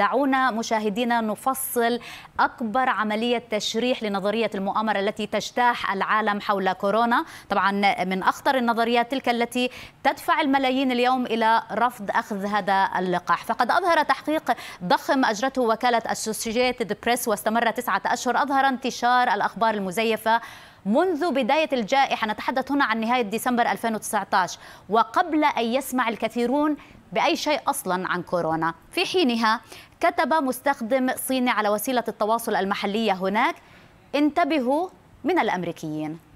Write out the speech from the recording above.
دعونا مشاهدينا نفصل أكبر عملية تشريح لنظرية المؤامرة التي تجتاح العالم حول كورونا طبعا من أخطر النظريات تلك التي تدفع الملايين اليوم إلى رفض أخذ هذا اللقاح فقد أظهر تحقيق ضخم أجرته وكالة أسوسييتد بريس واستمر تسعة أشهر أظهر انتشار الأخبار المزيفة منذ بداية الجائحة نتحدث هنا عن نهاية ديسمبر 2019 وقبل أن يسمع الكثيرون بأي شيء أصلا عن كورونا في حينها كتب مستخدم صيني على وسيلة التواصل المحلية هناك انتبهوا من الأمريكيين